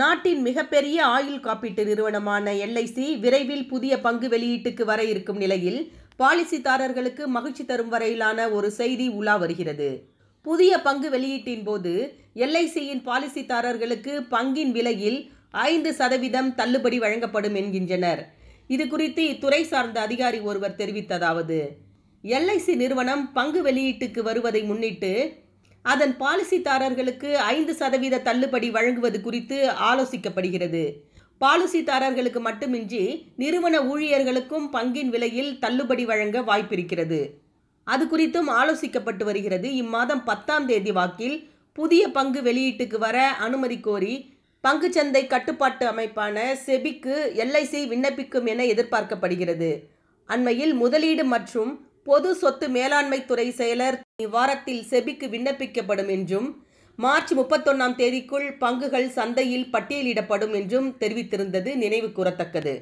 நாட்டின் மிகப்பெரிய ஆயுள் காப்பீட்டு நிறுவனமான எல்ஐசி விரைவில் புதிய பங்கு வெளியீட்டுக்கு வர இருக்கும் நிலையில் பாலிசிதாரர்களுக்கு மகிழ்ச்சி தரும் வரையிலான ஒரு செய்தி உலா வருகிறது புதிய பங்கு வெளியீட்டின் போது எல்ஐசியின் பாலிசிதாரர்களுக்கு பங்கின் விலையில் ஐந்து சதவீதம் தள்ளுபடி வழங்கப்படும் என்கின்றனர் இது குறித்து இத்துறை சார்ந்த அதிகாரி ஒருவர் தெரிவித்ததாவது எல்ஐசி நிறுவனம் பங்கு வெளியீட்டுக்கு வருவதை முன்னிட்டு அதன் பாலிசிதாரர்களுக்கு ஐந்து சதவீத தள்ளுபடி வழங்குவது குறித்து ஆலோசிக்கப்படுகிறது பாலிசிதாரர்களுக்கு மட்டுமின்றி நிறுவன ஊழியர்களுக்கும் பங்கின் விலையில் தள்ளுபடி வழங்க வாய்ப்பிருக்கிறது அது குறித்தும் ஆலோசிக்கப்பட்டு வருகிறது இம்மாதம் பத்தாம் தேதி வாக்கில் புதிய பங்கு வெளியீட்டுக்கு வர அனுமதி கோரி பங்குச்சந்தை கட்டுப்பாட்டு அமைப்பான செபிக்கு எல்ஐசி விண்ணப்பிக்கும் என எதிர்பார்க்கப்படுகிறது அண்மையில் முதலீடு மற்றும் பொது சொத்து மேலாண்மை துறை செயலர் இவ்வாரத்தில் செபிக்கு விண்ணப்பிக்கப்படும் என்றும் மார்ச் முப்பத்தொன்னாம் தேதிக்குள் பங்குகள் சந்தையில் பட்டியலிடப்படும் என்றும் தெரிவித்திருந்தது நினைவு கூறத்தக்கது